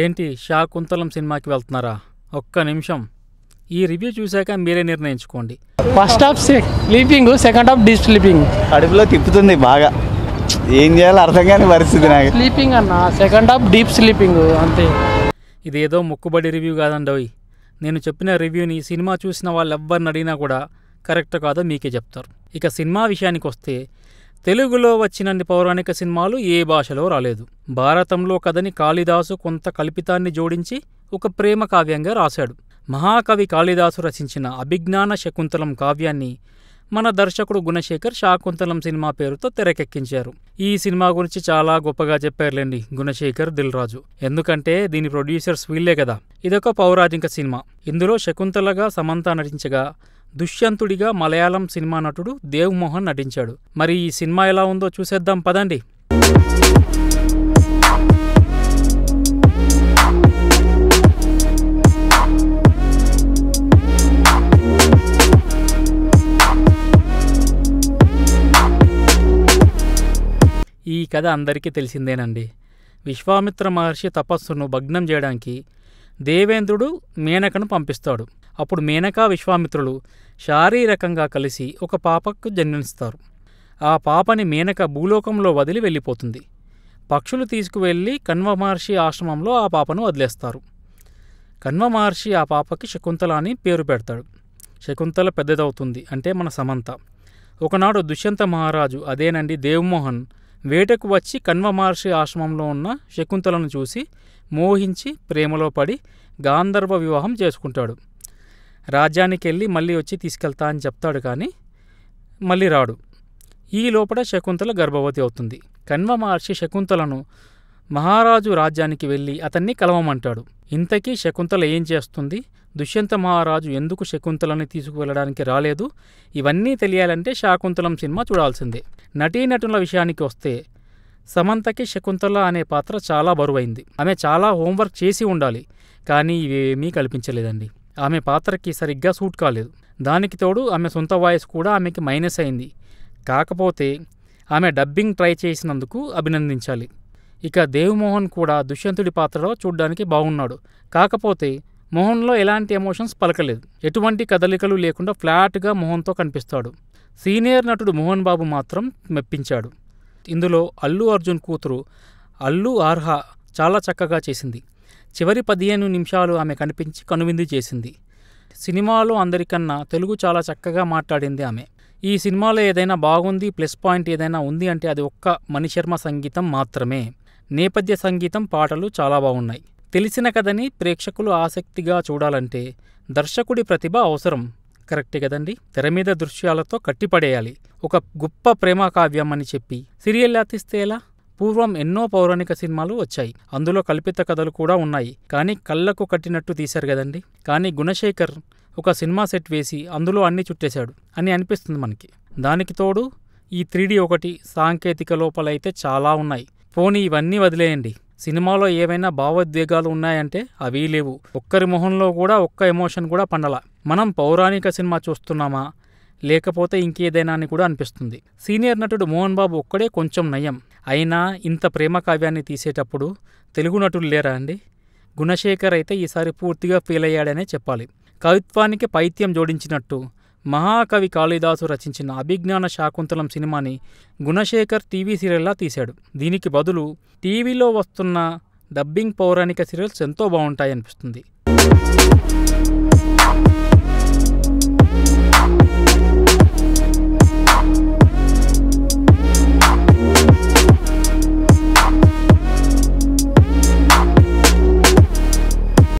ఏంటి శాకుంతలం సినిమాకి వెళ్తున్నారా ఒక్క నిమిషం ఈ రివ్యూ చూశాక మీరే నిర్ణయించుకోండి first half sleeping second half deep sleeping అడవిలో తిప్పుతుంది బాగా ఏం చేయాలో అర్థం కాని పరిస్థితి నాకు స్లీపింగ్ అన్న సెకండ్ హాఫ్ డీప్ స్లీపింగ్ అంతే ఇదేదో మొక్కుబడి రివ్యూ కాదండవి నేను చెప్పిన రివ్యూని సినిమా చూసిన వాళ్ళు ఎవ్వరిని అడిగినా కూడా కరెక్ట్ కాదో మీకే చెప్తారు ఇక సినిమా విషయానికి వస్తే తెలుగులో వచ్చినన్ని పౌరాణిక సినిమాలు ఏ భాషలో రాలేదు భారతంలో కథని కాళిదాసు కొంత కల్పితాన్ని జోడించి ఒక ప్రేమ కావ్యంగా రాశాడు మహాకవి కాళిదాసు రచించిన అభిజ్ఞాన శకుంతలం కావ్యాన్ని మన దర్శకుడు గుణశేఖర్ శాకుంతలం సినిమా పేరుతో తెరకెక్కించారు ఈ సినిమా గురించి చాలా గొప్పగా చెప్పారులేండి గుణశేఖర్ రాజు ఎందుకంటే దీని ప్రొడ్యూసర్స్ వీళ్లే కదా ఇదొక పౌరాధిక సినిమా ఇందులో శకుంతలగా సమంత నటించగా దుష్యంతుడిగా మలయాళం సినిమా నటుడు దేవ్ మోహన్ నటించాడు మరి ఈ సినిమా ఎలా ఉందో చూసేద్దాం పదండి ఈ కథ అందరికీ తెలిసిందేనండి విశ్వామిత్ర మహర్షి తపస్సును భగ్నం చేయడానికి దేవేంద్రుడు మేనకను పంపిస్తాడు అప్పుడు మేనకా విశ్వామిత్రులు శారీరకంగా కలిసి ఒక పాపకు జన్మిస్తారు ఆ పాపని మేనక భూలోకంలో వదిలి వెళ్ళిపోతుంది పక్షులు తీసుకువెళ్ళి కన్వమహర్షి ఆశ్రమంలో ఆ పాపను వదిలేస్తారు మహర్షి ఆ పాపకి శకుంతల అని పేరు పెడతాడు శకుంతల పెద్దదవుతుంది అంటే మన సమంత ఒకనాడు దుష్యంత మహారాజు అదేనండి దేవమోహన్ వేటకు వచ్చి కణ్వ మహర్షి ఆశ్రమంలో ఉన్న శకుంతలను చూసి మోహించి ప్రేమలో పడి గాంధర్వ వివాహం చేసుకుంటాడు రాజ్యానికి వెళ్ళి మళ్ళీ వచ్చి తీసుకెళ్తా అని చెప్తాడు కానీ మళ్ళీ రాడు ఈ లోపల శకుంతల గర్భవతి అవుతుంది కణ్వ మహర్షి శకుంతలను మహారాజు రాజ్యానికి వెళ్ళి అతన్ని కలవమంటాడు ఇంతకీ శకుంతల ఏం చేస్తుంది దుష్యంత మహారాజు ఎందుకు శకుంతలని తీసుకువెళ్ళడానికి రాలేదు ఇవన్నీ తెలియాలంటే శాకుంతలం సినిమా చూడాల్సిందే నటీనటుల విషయానికి వస్తే సమంతకి శకుంతల అనే పాత్ర చాలా బరువైంది ఆమె చాలా హోంవర్క్ చేసి ఉండాలి కానీ ఇవేమీ కల్పించలేదండి ఆమె పాత్రకి సరిగ్గా సూట్ కాలేదు దానికి తోడు ఆమె సొంత వాయిస్ కూడా ఆమెకి మైనస్ అయింది కాకపోతే ఆమె డబ్బింగ్ ట్రై చేసినందుకు అభినందించాలి ఇక దేవమోహన్ కూడా దుష్యంతుడి పాత్రలో చూడ్డానికి బాగున్నాడు కాకపోతే మోహన్లో ఎలాంటి ఎమోషన్స్ పలకలేదు ఎటువంటి కదలికలు లేకుండా ఫ్లాట్గా మోహన్తో కనిపిస్తాడు సీనియర్ నటుడు మోహన్ బాబు మాత్రం మెప్పించాడు ఇందులో అల్లు అర్జున్ కూతురు అల్లు ఆర్హా చాలా చక్కగా చేసింది చివరి పదిహేను నిమిషాలు ఆమె కనిపించి కనువిందు చేసింది సినిమాలో అందరికన్నా తెలుగు చాలా చక్కగా మాట్లాడింది ఆమె ఈ సినిమాలో ఏదైనా బాగుంది ప్లస్ పాయింట్ ఏదైనా ఉంది అంటే అది ఒక్క మణిశర్మ సంగీతం మాత్రమే నేపథ్య సంగీతం పాటలు చాలా బాగున్నాయి తెలిసిన కథని ప్రేక్షకులు ఆసక్తిగా చూడాలంటే దర్శకుడి ప్రతిభ అవసరం కరెక్టే కదండి తెర మీద దృశ్యాలతో కట్టిపడేయాలి ఒక గొప్ప ప్రేమ కావ్యం అని చెప్పి సిరియల్ తీస్తే ఎలా పూర్వం ఎన్నో పౌరాణిక సినిమాలు వచ్చాయి అందులో కల్పిత కథలు కూడా ఉన్నాయి కానీ కళ్ళకు కట్టినట్టు తీశారు కదండి కానీ గుణశేఖర్ ఒక సినిమా సెట్ వేసి అందులో అన్ని చుట్టేశాడు అని అనిపిస్తుంది మనకి దానికి తోడు ఈ త్రీడీ ఒకటి సాంకేతిక లోపలైతే చాలా ఉన్నాయి పోనీ ఇవన్నీ వదిలేయండి సినిమాలో ఏవైనా భావోద్వేగాలు ఉన్నాయంటే అవి లేవు ఒక్కరి మొహంలో కూడా ఒక్క ఎమోషన్ కూడా పండల మనం పౌరాణిక సినిమా చూస్తున్నామా లేకపోతే ఇంకేదైనా అని కూడా అనిపిస్తుంది సీనియర్ నటుడు మోహన్ బాబు ఒక్కడే కొంచెం నయం అయినా ఇంత ప్రేమ కావ్యాన్ని తీసేటప్పుడు తెలుగు నటులు లేరా అండి గుణశేఖర్ అయితే ఈసారి పూర్తిగా ఫీల్ అయ్యాడనే చెప్పాలి కవిత్వానికి పైత్యం జోడించినట్టు మహాకవి కాళిదాసు రచించిన అభిజ్ఞాన శాకుంతలం సినిమాని గుణశేఖర్ టీవీ సీరియల్లా తీశాడు దీనికి బదులు టీవీలో వస్తున్న డబ్బింగ్ పౌరాణిక సీరియల్స్ ఎంతో బాగుంటాయనిపిస్తుంది